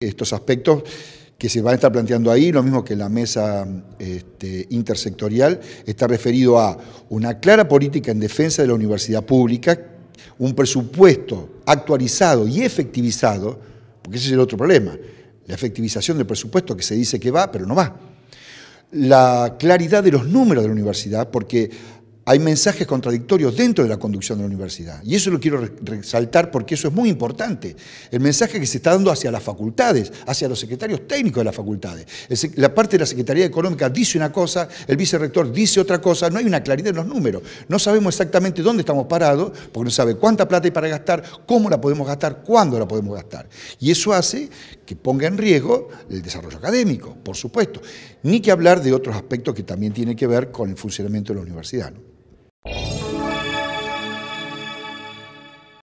estos aspectos que se van a estar planteando ahí, lo mismo que la mesa este, intersectorial, está referido a una clara política en defensa de la universidad pública, un presupuesto actualizado y efectivizado, porque ese es el otro problema, la efectivización del presupuesto que se dice que va, pero no va. La claridad de los números de la universidad, porque hay mensajes contradictorios dentro de la conducción de la universidad. Y eso lo quiero resaltar porque eso es muy importante. El mensaje que se está dando hacia las facultades, hacia los secretarios técnicos de las facultades. La parte de la Secretaría Económica dice una cosa, el vicerrector dice otra cosa, no hay una claridad en los números. No sabemos exactamente dónde estamos parados, porque no sabe cuánta plata hay para gastar, cómo la podemos gastar, cuándo la podemos gastar. Y eso hace que ponga en riesgo el desarrollo académico, por supuesto. Ni que hablar de otros aspectos que también tienen que ver con el funcionamiento de la universidad.